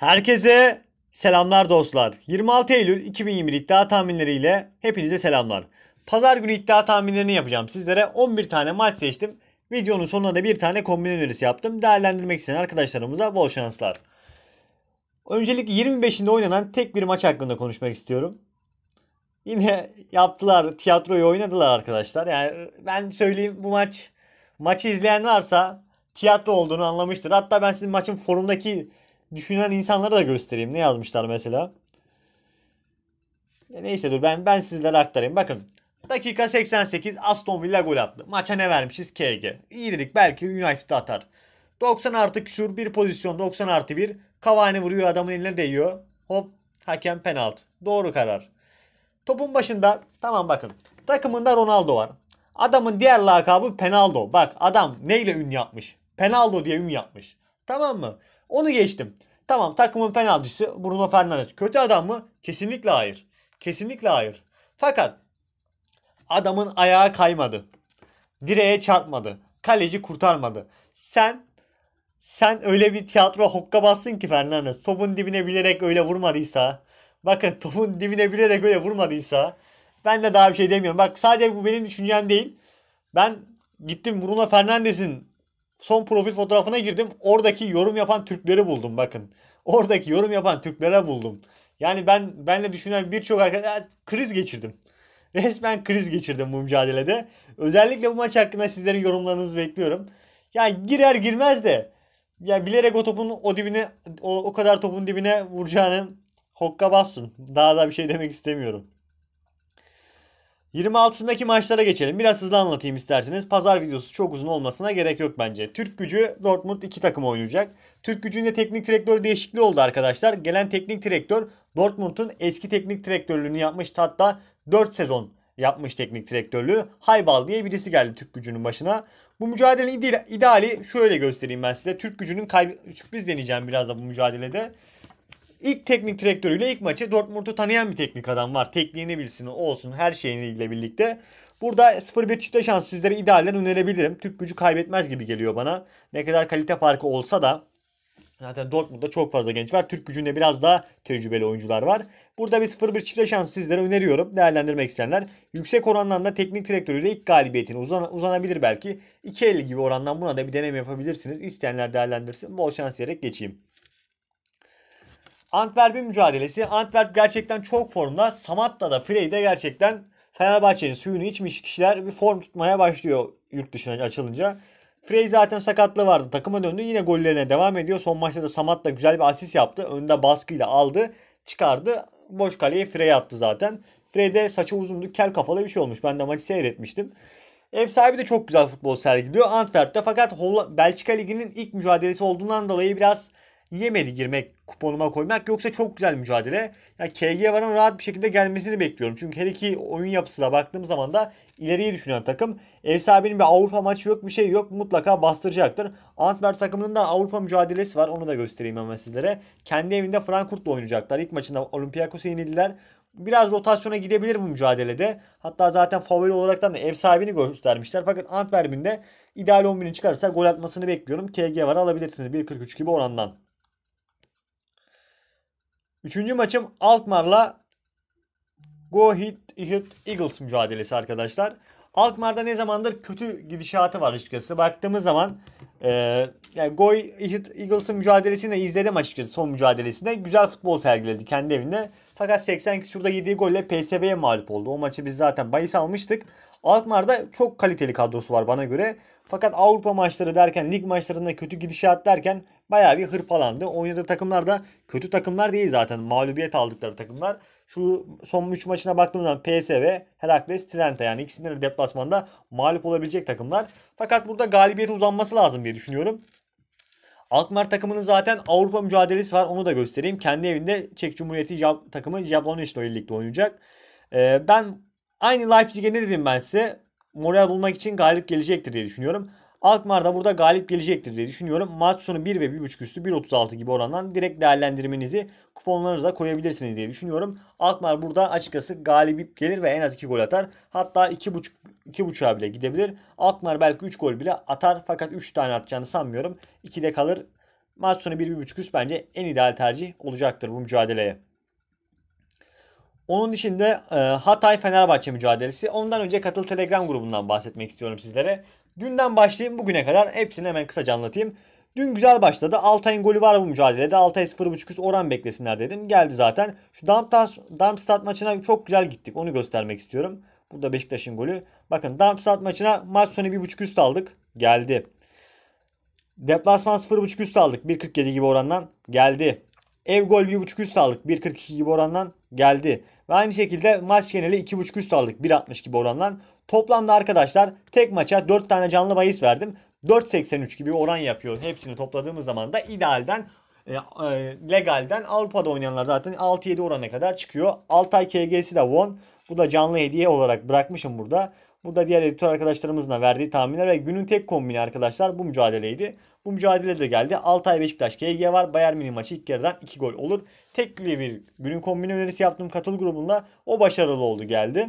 Herkese selamlar dostlar. 26 Eylül 2020 iddia tahminleriyle hepinize selamlar. Pazar günü iddia tahminlerini yapacağım. Sizlere 11 tane maç seçtim. Videonun sonunda da bir tane kombin önerisi yaptım. Değerlendirmek isteyen arkadaşlarımıza bol şanslar. Öncelikle 25'inde oynanan tek bir maç hakkında konuşmak istiyorum. Yine yaptılar, tiyatroyu oynadılar arkadaşlar. Yani ben söyleyeyim bu maç maçı izleyen varsa tiyatro olduğunu anlamıştır. Hatta ben sizin maçın forumdaki düşünen insanlara da göstereyim. Ne yazmışlar mesela? E, neyse dur ben ben sizlere aktarayım. Bakın dakika 88 Aston Villa gol attı. Maça ne vermişiz KG. İyi dedik belki United atar. 90 artı küsur bir pozisyon 90 artı 1. Cavani vuruyor adamın eline değiyor. Hop hakem penaltı. Doğru karar. Topun başında tamam bakın takımında Ronaldo var. Adamın diğer lakabı Penaldo. Bak adam neyle ün yapmış? Penaldo diye ün yapmış. Tamam mı? Onu geçtim. Tamam takımın penaltısı Bruno Fernandes. Kötü adam mı? Kesinlikle hayır. Kesinlikle hayır. Fakat adamın ayağı kaymadı. Direğe çarpmadı. Kaleci kurtarmadı. Sen sen öyle bir tiyatro hokka bassın ki Fernandes. Topun dibine bilerek öyle vurmadıysa. Bakın topun dibine bilerek öyle vurmadıysa. Ben de daha bir şey demiyorum. Bak sadece bu benim düşüncem değil. Ben gittim Bruno Fernandes'in son profil fotoğrafına girdim. Oradaki yorum yapan Türkleri buldum bakın. Oradaki yorum yapan Türklere buldum. Yani ben benle düşünen birçok arkadaş kriz geçirdim. Resmen kriz geçirdim bu mücadelede. Özellikle bu maç hakkında sizlerin yorumlarınızı bekliyorum. Yani girer girmez de ya bilerek o topun o dibine o, o kadar topun dibine vuracağını hokka bassın. Daha da bir şey demek istemiyorum. 26'sındaki maçlara geçelim. Biraz hızlı anlatayım isterseniz. Pazar videosu çok uzun olmasına gerek yok bence. Türk gücü Dortmund iki takım oynayacak. Türk gücünde teknik direktör değişikliği oldu arkadaşlar. Gelen teknik direktör Dortmund'un eski teknik direktörlüğünü yapmış. Hatta 4 sezon yapmış teknik direktörlüğü. Haybal diye birisi geldi Türk gücünün başına. Bu mücadelenin ideali şöyle göstereyim ben size. Türk gücünün kaybı... Sürpriz deneyeceğim biraz da bu mücadelede. İlk teknik direktörüyle ilk maçı Dortmund'u tanıyan bir teknik adam var. Tekniğini bilsin olsun her şeyiyle birlikte. Burada 0-1 çifte şans sizlere idealden önerebilirim. Türk gücü kaybetmez gibi geliyor bana. Ne kadar kalite farkı olsa da Zaten Dortmund'da çok fazla genç var. Türk gücünde biraz daha tecrübeli oyuncular var. Burada bir 0-1 çifte şans sizlere öneriyorum. Değerlendirmek isteyenler. Yüksek orandan da teknik direktörüyle ilk galibiyetini uzan uzanabilir belki. 2.50 gibi orandan buna da bir deneme yapabilirsiniz. İsteyenler değerlendirsin. Bol şans diyerek geçeyim. Antwerp'in mücadelesi. Antwerp gerçekten çok formda. Samatta da Frey de gerçekten Fenerbahçe'nin suyunu içmiş kişiler bir form tutmaya başlıyor yurt dışına açılınca. Frey zaten sakatlığı vardı. Takıma döndü. Yine gollerine devam ediyor. Son maçta da Samat da güzel bir asist yaptı. Önde baskıyla aldı. Çıkardı. Boş kaleye Frey attı zaten. Frey de saçı uzundu. Kel kafalı bir şey olmuş. Ben de maçı seyretmiştim. Ev sahibi de çok güzel futbol sergiliyor Antwerp'te. Fakat Belçika Ligi'nin ilk mücadelesi olduğundan dolayı biraz yemedi girmek kuponuma koymak yoksa çok güzel mücadele. Ya yani KG varın rahat bir şekilde gelmesini bekliyorum. Çünkü her iki oyun yapısına baktığım zaman da ileriyi düşünen takım. Ev sahibinin bir Avrupa maçı yok bir şey yok mutlaka bastıracaktır. Antwerp takımının da Avrupa mücadelesi var onu da göstereyim hemen sizlere. Kendi evinde Frankfurt'la oynayacaklar. İlk maçında Olympiakos'a yenildiler biraz rotasyona gidebilir bu mücadelede. Hatta zaten favori olaraktan da ev sahibini göstermişler. Fakat Antwerp'in de ideal 11'ini çıkarsa gol atmasını bekliyorum. KG var alabilirsiniz 1.43 gibi orandan. Üçüncü maçım Alkmaar'la Go Hit Hit Eagles mücadelesi arkadaşlar. Alkmaar'da ne zamandır kötü gidişatı var açıkçası. Baktığımız zaman e, yani Go Hit Eagles'ın mücadelesini de izledim açıkçası son mücadelesinde. Güzel futbol sergiledi kendi evinde. Fakat 80 şurada 7 golle PSV'ye mağlup oldu. O maçı biz zaten bahis almıştık. Alkmaar'da çok kaliteli kadrosu var bana göre. Fakat Avrupa maçları derken, lig maçlarında kötü gidişat derken bayağı bir hırpalandı. Oynadığı takımlar da kötü takımlar değil zaten. Mağlubiyet aldıkları takımlar. Şu son 3 maçına baktığımdan PSV, Herakles, Trenta yani ikisinde de deplasmanda mağlup olabilecek takımlar. Fakat burada galibiyete uzanması lazım diye düşünüyorum. Alkmaar takımının zaten Avrupa mücadelesi var onu da göstereyim. Kendi evinde Çek Cumhuriyeti Jab takımı Jablonec'le birlikte oynayacak. Ee, ben aynı Leipzig'e ne dedim ben size? Moral bulmak için galip gelecektir diye düşünüyorum. Alkmaar da burada galip gelecektir diye düşünüyorum. Maç sonu 1 ve 1.5 üstü 1.36 gibi orandan direkt değerlendirmenizi kuponlarınıza koyabilirsiniz diye düşünüyorum. Alkmaar burada açıkçası galip gelir ve en az 2 gol atar. Hatta 2.5 2.5'a bile gidebilir. Alkmaar belki 3 gol bile atar fakat 3 tane atacağını sanmıyorum. 2'de kalır. Maç sonu 1-1.5 üst bence en ideal tercih olacaktır bu mücadeleye. Onun dışında e, Hatay Fenerbahçe mücadelesi. Ondan önce katıl Telegram grubundan bahsetmek istiyorum sizlere. Dünden başlayayım bugüne kadar hepsini hemen kısaca anlatayım. Dün güzel başladı. Altay'ın golü var bu mücadelede. Altay 0.5 oran beklesinler dedim. Geldi zaten. Şu Darmstadt maçına çok güzel gittik. Onu göstermek istiyorum. Burada Beşiktaş'ın golü. Bakın Darmstadt maçına maç sonu 1.5 üst aldık. Geldi. Deplasman 0.5 üst aldık. 1.47 gibi orandan. Geldi. Ev gol 1.5 üst aldık. 1.42 gibi orandan. Geldi. Ve aynı şekilde maç geneli 2.5 üst aldık 1.60 gibi orandan. Toplamda arkadaşlar tek maça 4 tane canlı bahis verdim. 4.83 gibi oran yapıyor. Hepsini topladığımız zaman da idealden e, e, legalden Avrupa'da oynayanlar zaten 6-7 orana kadar çıkıyor. Altay KG'si de won. Bu da canlı hediye olarak bırakmışım burada. Burada diğer editör arkadaşlarımızın verdiği tahminler ve günün tek kombini arkadaşlar bu mücadeleydi. Bu mücadele de geldi. Altay Beşiktaş KG var. Bayern Münih maçı ilk yarıdan 2 gol olur. Tekli bir günün kombini önerisi yaptığım katıl grubunda o başarılı oldu geldi.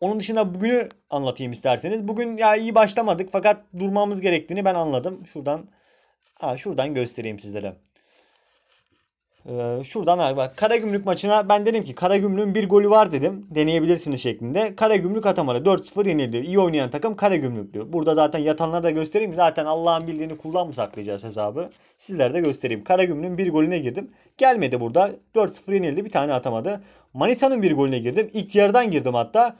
Onun dışında bugünü anlatayım isterseniz. Bugün ya iyi başlamadık fakat durmamız gerektiğini ben anladım. Şuradan ha, şuradan göstereyim sizlere. Ee, şuradan abi bak Kara Gümrük maçına ben dedim ki Kara Karagümrük'ün bir golü var dedim. Deneyebilirsiniz şeklinde. Kara Gümrük atamadı. 4-0 yenildi. İyi oynayan takım Kara Karagümrüklü. Burada zaten yatanları da göstereyim. Zaten Allah'ın bildiğini kullan mı saklayacağız hesabı? Sizlere de göstereyim. Karagümrük'ün bir golüne girdim. Gelmedi burada. 4-0 yenildi. Bir tane atamadı. Manisa'nın bir golüne girdim. İlk yarıdan girdim hatta.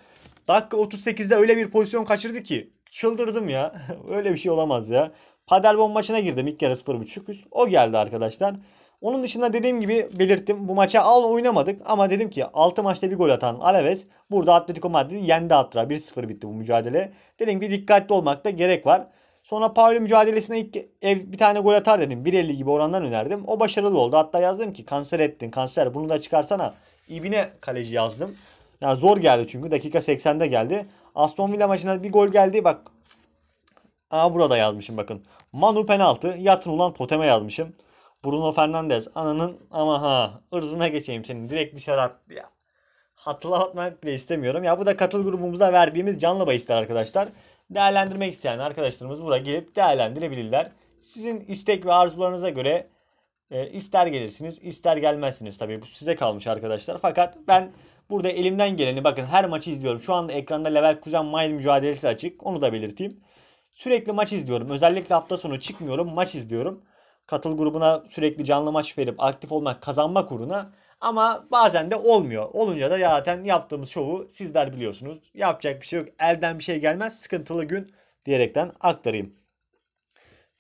Dakika 38'de öyle bir pozisyon kaçırdı ki. Çıldırdım ya. öyle bir şey olamaz ya. Paderborn maçına girdim ilk yarı 0.5 O geldi arkadaşlar. Onun dışında dediğim gibi belirttim. Bu maça al oynamadık ama dedim ki 6 maçta bir gol atan Alaves burada Atletico Madrid'i yendi hatta 1-0 bitti bu mücadele. Dedim ki dikkatli olmakta gerek var. Sonra Pauli mücadelesine ilk ev bir tane gol atar dedim. 1.50 gibi orandan önerdim. O başarılı oldu. Hatta yazdım ki kanser ettin kanser bunu da çıkarsana. İbine kaleci yazdım. Yani zor geldi çünkü dakika 80'de geldi. Aston Villa maçına bir gol geldi. Bak Aa burada yazmışım bakın. Manu penaltı. Yatın ulan toteme yazmışım. Bruno Fernandes ananın ama ha ırzına geçeyim seni direkt dışarı attı ya. Hatırlatmak bile istemiyorum. Ya bu da katıl grubumuza verdiğimiz canlı bahisler arkadaşlar. Değerlendirmek isteyen arkadaşlarımız buraya gelip değerlendirebilirler. Sizin istek ve arzularınıza göre e, ister gelirsiniz ister gelmezsiniz. Tabii bu size kalmış arkadaşlar. Fakat ben burada elimden geleni bakın her maçı izliyorum. Şu anda ekranda Leverkusen Mainz mücadelesi açık. Onu da belirteyim. Sürekli maç izliyorum. Özellikle hafta sonu çıkmıyorum. Maç izliyorum. Katıl grubuna sürekli canlı maç verip aktif olmak, kazanmak uğruna ama bazen de olmuyor. Olunca da zaten yaptığımız şovu sizler biliyorsunuz. Yapacak bir şey yok. Elden bir şey gelmez. Sıkıntılı gün diyerekten aktarayım.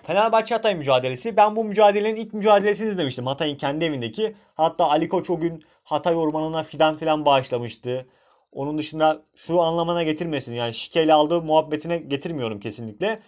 Fenerbahçe Hatay mücadelesi. Ben bu mücadelenin ilk mücadelesini izlemiştim. Hatay'ın kendi evindeki. Hatta Ali Koç o gün Hatay ormanına fidan filan bağışlamıştı. Onun dışında şu anlamına getirmesin. Yani şikeyle aldığı muhabbetine getirmiyorum kesinlikle.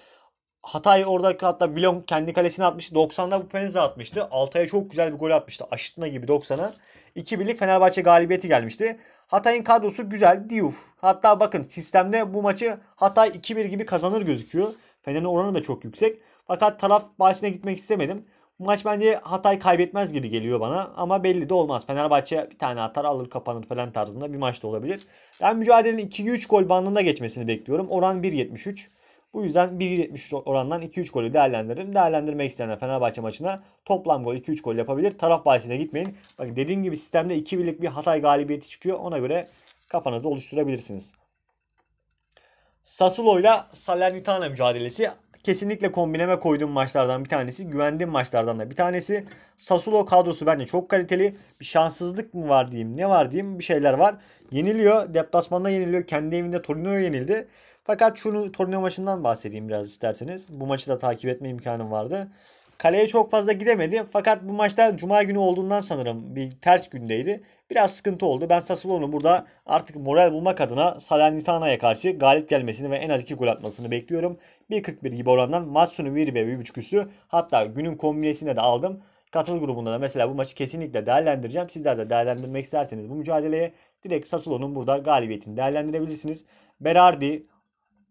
Hatay oradaki hatta Bilon kendi kalesine atmıştı. 90'da bu penize atmıştı. Altay'a çok güzel bir gol atmıştı. Aşıtma gibi 90'a. 2 birlik Fenerbahçe galibiyeti gelmişti. Hatay'ın kadrosu güzel. Diouf. Hatta bakın sistemde bu maçı Hatay 2-1 gibi kazanır gözüküyor. Fener'in oranı da çok yüksek. Fakat taraf bahsine gitmek istemedim. Bu maç bence Hatay kaybetmez gibi geliyor bana ama belli de olmaz. Fenerbahçe bir tane atar alır kapanır falan tarzında bir maç da olabilir. Ben mücadelenin 2-3 gol bandında geçmesini bekliyorum. Oran 1.73. Bu yüzden 1.70 orandan 2-3 golü değerlendirdim. Değerlendirmek isteyenler Fenerbahçe maçına toplam gol 2-3 gol yapabilir. Taraf bahisine gitmeyin. Bakın dediğim gibi sistemde 2 birlik bir Hatay galibiyeti çıkıyor. Ona göre kafanızda oluşturabilirsiniz. Sassuolo ile Salernitana mücadelesi kesinlikle kombineme koyduğum maçlardan bir tanesi. Güvendiğim maçlardan da bir tanesi. Sassuolo kadrosu bence çok kaliteli. Bir şanssızlık mı var diyeyim ne var diyeyim bir şeyler var. Yeniliyor. Deplasmanda yeniliyor. Kendi evinde Torino'ya yenildi. Fakat şunu Torino maçından bahsedeyim biraz isterseniz. Bu maçı da takip etme imkanım vardı. Kaleye çok fazla gidemedi. Fakat bu maçta cuma günü olduğundan sanırım bir ters gündeydi. Biraz sıkıntı oldu. Ben Sassuolo'nun burada artık moral bulmak adına Salernitana'ya karşı galip gelmesini ve en az 2 gol atmasını bekliyorum. 1.41 gibi orandan maç sonu 1 ve 1.5 üstü. Hatta günün kombinesine de aldım. Katıl grubunda da mesela bu maçı kesinlikle değerlendireceğim. Sizler de değerlendirmek isterseniz bu mücadeleye direkt Sassuolo'nun burada galibiyetini değerlendirebilirsiniz. Berardi,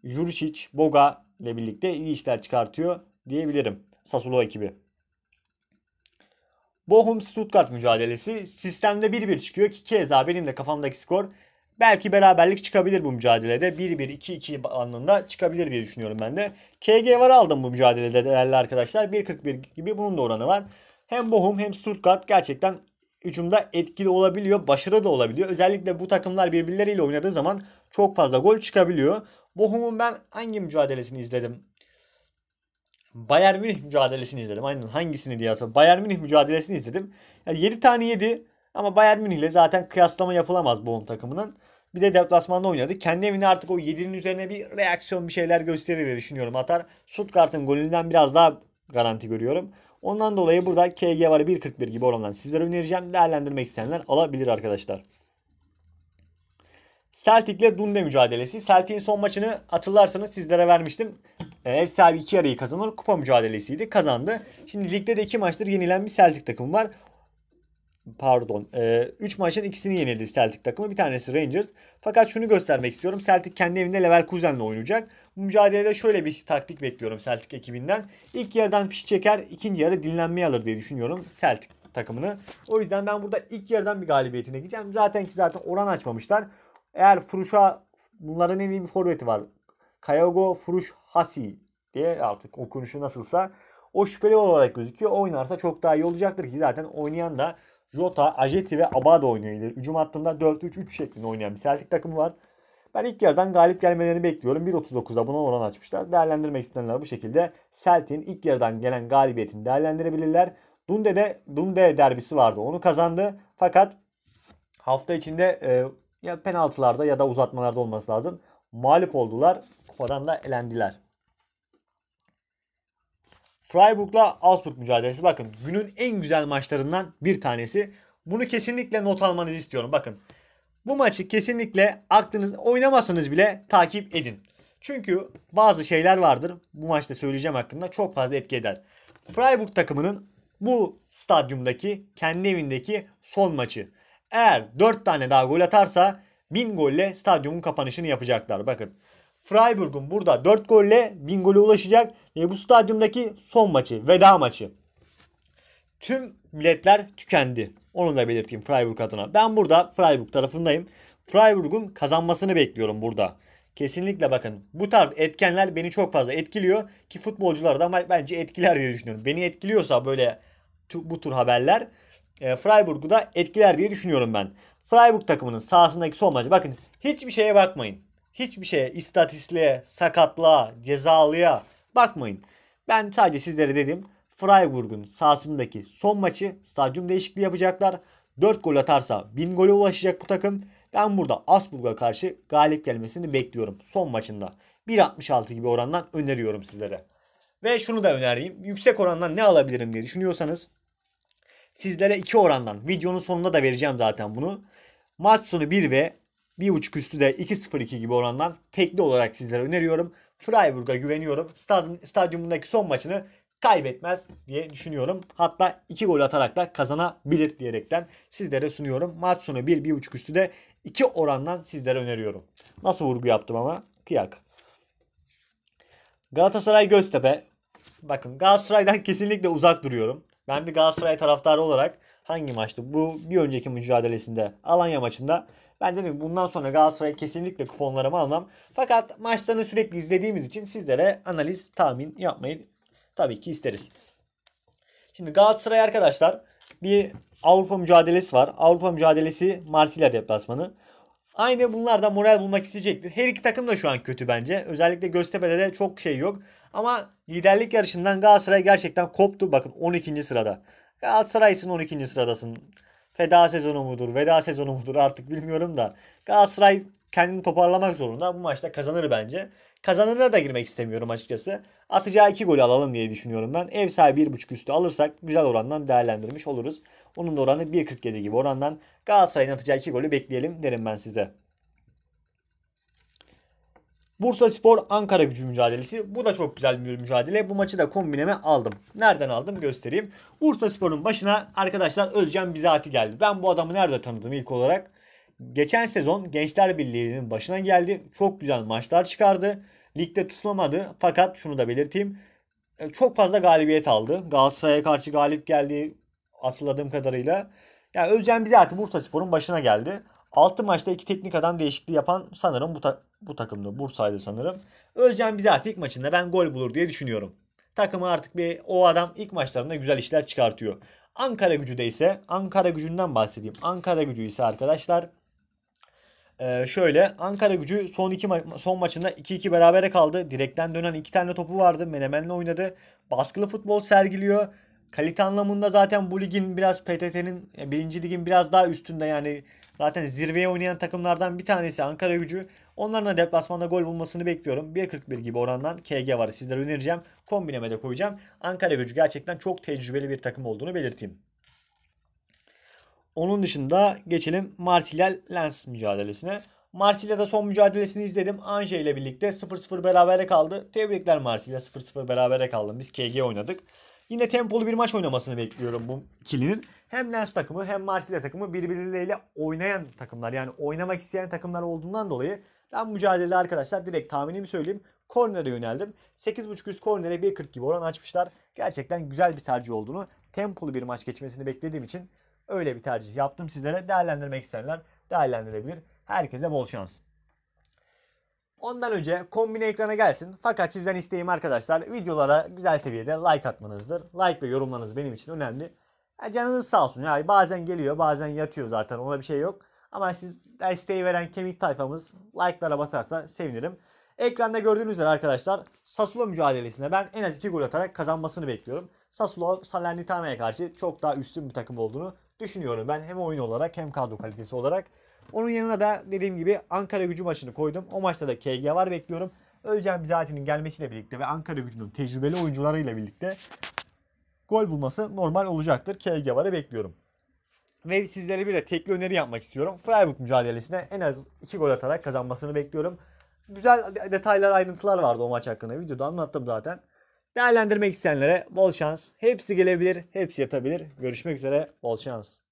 Juricic, Boga ile birlikte iyi işler çıkartıyor diyebilirim. Sassuolo ekibi. Bochum-Stuttgart mücadelesi sistemde 1-1 çıkıyor ki keza benim de kafamdaki skor belki beraberlik çıkabilir bu mücadelede. 1-1-2-2 anlamında çıkabilir diye düşünüyorum ben de. KG var aldım bu mücadelede değerli arkadaşlar. 1.41 gibi bunun da oranı var. Hem Bochum hem Stuttgart gerçekten hücumda etkili olabiliyor. Başarı da olabiliyor. Özellikle bu takımlar birbirleriyle oynadığı zaman çok fazla gol çıkabiliyor. Bochum'un ben hangi mücadelesini izledim? Bayern Münih mücadelesini izledim. Aynen hangisini diye sor. Bayern Münih mücadelesini izledim. Yani 7 tane yedi ama Bayern Münih ile zaten kıyaslama yapılamaz Bonn takımının. Bir de deplasmanda oynadı. Kendi evine artık o 7'nin üzerine bir reaksiyon bir şeyler gösterir diye düşünüyorum atar. Stuttgart'ın golünden biraz daha garanti görüyorum. Ondan dolayı burada KG var 1.41 gibi orandan sizlere önereceğim. Değerlendirmek isteyenler alabilir arkadaşlar. Celtic ile Dundee mücadelesi. Celtic'in son maçını hatırlarsanız sizlere vermiştim. Ee, ev sahibi iki yarayı kazanır. Kupa mücadelesiydi. Kazandı. Şimdi ligde de iki maçtır yenilen bir Celtic takımı var. Pardon. 3 ee, maçın ikisini yenildi Celtic takımı. Bir tanesi Rangers. Fakat şunu göstermek istiyorum. Celtic kendi evinde Leverkusen'le oynayacak. Bu mücadelede şöyle bir taktik bekliyorum Celtic ekibinden. İlk yarıdan fiş çeker. ikinci yarı dinlenmeye alır diye düşünüyorum Celtic takımını. O yüzden ben burada ilk yarıdan bir galibiyetine gideceğim. Zaten ki zaten oran açmamışlar. Eğer Furuş'a bunların en iyi bir forveti var Kayago Furushasi diye artık okunuşu nasılsa o şüpheli olarak gözüküyor. Oynarsa çok daha iyi olacaktır ki zaten oynayan da Jota, Ajeti ve Abada oynuyor. İleri. Hücum hattında 4-3-3 şeklinde oynayan bir Celtic takımı var. Ben ilk yarıdan galip gelmelerini bekliyorum. 1.39'da buna oran açmışlar. Değerlendirmek istenenler bu şekilde. Celtic'in ilk yarıdan gelen galibiyetini değerlendirebilirler. de Dunde derbisi vardı. Onu kazandı. Fakat hafta içinde e, ya penaltılarda ya da uzatmalarda olması lazım. Mağlup oldular oranla elendiler. Freiburg'la Augsburg mücadelesi bakın günün en güzel maçlarından bir tanesi. Bunu kesinlikle not almanızı istiyorum. Bakın bu maçı kesinlikle aklınız oynamasanız bile takip edin. Çünkü bazı şeyler vardır bu maçta söyleyeceğim hakkında çok fazla etki eder. Freiburg takımının bu stadyumdaki kendi evindeki son maçı. Eğer 4 tane daha gol atarsa 1000 golle stadyumun kapanışını yapacaklar. Bakın Freiburg'un burada 4 golle 1000 gole ulaşacak ve bu stadyumdaki son maçı, veda maçı. Tüm biletler tükendi. Onu da belirteyim Freiburg adına. Ben burada Freiburg tarafındayım. Freiburg'un kazanmasını bekliyorum burada. Kesinlikle bakın bu tarz etkenler beni çok fazla etkiliyor ki futbolcular da bence etkiler diye düşünüyorum. Beni etkiliyorsa böyle bu tür haberler e, Freiburg'u da etkiler diye düşünüyorum ben. Freiburg takımının sahasındaki son maçı bakın hiçbir şeye bakmayın hiçbir şeye, istatisliğe, sakatlığa, cezalıya bakmayın. Ben sadece sizlere dedim Freiburg'un sahasındaki son maçı stadyum değişikliği yapacaklar. 4 gol atarsa 1000 gole ulaşacak bu takım. Ben burada Asburg'a karşı galip gelmesini bekliyorum son maçında. 1.66 gibi orandan öneriyorum sizlere. Ve şunu da önereyim. Yüksek orandan ne alabilirim diye düşünüyorsanız sizlere 2 orandan videonun sonunda da vereceğim zaten bunu. Maç sonu 1 ve 1.5 üstü de 2.02 gibi orandan tekli olarak sizlere öneriyorum. Freiburg'a güveniyorum. stadyumundaki son maçını kaybetmez diye düşünüyorum. Hatta 2 gol atarak da kazanabilir diyerekten sizlere sunuyorum. Maç sonu 1 1.5 üstü de 2 orandan sizlere öneriyorum. Nasıl vurgu yaptım ama kıyak. Galatasaray Göztepe. Bakın Galatasaray'dan kesinlikle uzak duruyorum. Ben bir Galatasaray taraftarı olarak hangi maçtı? Bu bir önceki mücadelesinde Alanya maçında ben dedim bundan sonra Galatasaray kesinlikle kuponlarımı almam. Fakat maçlarını sürekli izlediğimiz için sizlere analiz, tahmin yapmayı tabii ki isteriz. Şimdi Galatasaray arkadaşlar bir Avrupa mücadelesi var. Avrupa mücadelesi Marsilya deplasmanı. Aynı da moral bulmak isteyecektir. Her iki takım da şu an kötü bence. Özellikle Göztepe'de de çok şey yok. Ama liderlik yarışından Galatasaray gerçekten koptu. Bakın 12. sırada. Galatasaray'sın 12. sıradasın. Veda sezonu mudur, veda sezonu mudur artık bilmiyorum da. Galatasaray kendini toparlamak zorunda. Bu maçta kazanır bence. Kazanırına da girmek istemiyorum açıkçası. Atacağı 2 golü alalım diye düşünüyorum ben. Ev sahibi 1.5 üstü alırsak güzel orandan değerlendirmiş oluruz. Onun da oranı 1.47 gibi orandan Galatasaray'ın atacağı 2 golü bekleyelim derim ben size. Bursa Spor Ankara gücü mücadelesi. Bu da çok güzel bir mücadele. Bu maçı da kombineme aldım. Nereden aldım göstereyim. Bursa Spor'un başına arkadaşlar Özcan Bizati geldi. Ben bu adamı nerede tanıdım ilk olarak? Geçen sezon Gençler Birliği'nin başına geldi. Çok güzel maçlar çıkardı. Ligde tutunamadı fakat şunu da belirteyim. E, çok fazla galibiyet aldı. Galatasaray'a karşı galip geldi hatırladığım kadarıyla. Yani Özcan Bizati Bursa Spor'un başına geldi. 6 maçta 2 teknik adam değişikliği yapan sanırım bu, ta bu takımdı. Bursa'ydı sanırım. Özcan Bizat ilk maçında ben gol bulur diye düşünüyorum. Takımı artık bir o adam ilk maçlarında güzel işler çıkartıyor. Ankara gücüde ise Ankara gücünden bahsedeyim. Ankara gücü ise arkadaşlar ee, şöyle Ankara gücü son iki ma- son maçında 2-2 berabere kaldı. Direkten dönen iki tane topu vardı. Menemen'le oynadı. Baskılı futbol sergiliyor. Kalite anlamında zaten bu ligin biraz PTT'nin e, birinci ligin biraz daha üstünde yani Zaten zirveye oynayan takımlardan bir tanesi Ankara gücü. Onların da deplasmanda gol bulmasını bekliyorum. 1.41 gibi orandan KG var. Sizlere önereceğim. Kombineme de koyacağım. Ankara gücü gerçekten çok tecrübeli bir takım olduğunu belirteyim. Onun dışında geçelim Marsilya Lens mücadelesine. Marsilya'da son mücadelesini izledim. Anje ile birlikte 0-0 berabere kaldı. Tebrikler Marsilya 0-0 berabere kaldı. Biz KG oynadık. Yine tempolu bir maç oynamasını bekliyorum bu ikilinin. Hem Lens takımı hem Marsilya takımı birbirleriyle oynayan takımlar. Yani oynamak isteyen takımlar olduğundan dolayı ben mücadelede arkadaşlar direkt tahminimi söyleyeyim. Korner'e yöneldim. 8.5 üst kornere 1.40 gibi oran açmışlar. Gerçekten güzel bir tercih olduğunu, tempolu bir maç geçmesini beklediğim için öyle bir tercih yaptım sizlere. Değerlendirmek isteyenler değerlendirebilir. Herkese bol şans. Ondan önce kombine ekrana gelsin. Fakat sizden isteğim arkadaşlar videolara güzel seviyede like atmanızdır. Like ve yorumlarınız benim için önemli. Yani canınız sağ olsun. Yani bazen geliyor bazen yatıyor zaten ona bir şey yok. Ama siz desteği veren kemik tayfamız like'lara basarsa sevinirim. Ekranda gördüğünüz üzere arkadaşlar Sasulo mücadelesinde ben en az 2 gol atarak kazanmasını bekliyorum. Sassuolo Salernitana'ya karşı çok daha üstün bir takım olduğunu düşünüyorum ben hem oyun olarak hem kadro kalitesi olarak. Onun yanına da dediğim gibi Ankara gücü maçını koydum. O maçta da KG var bekliyorum. Özcan Bizati'nin gelmesiyle birlikte ve Ankara gücünün tecrübeli oyuncularıyla birlikte gol bulması normal olacaktır. KG varı bekliyorum. Ve sizlere bir de tekli öneri yapmak istiyorum. Freiburg mücadelesine en az 2 gol atarak kazanmasını bekliyorum. Güzel detaylar, ayrıntılar vardı o maç hakkında. Videoda anlattım zaten. Değerlendirmek isteyenlere bol şans. Hepsi gelebilir, hepsi yatabilir. Görüşmek üzere, bol şans.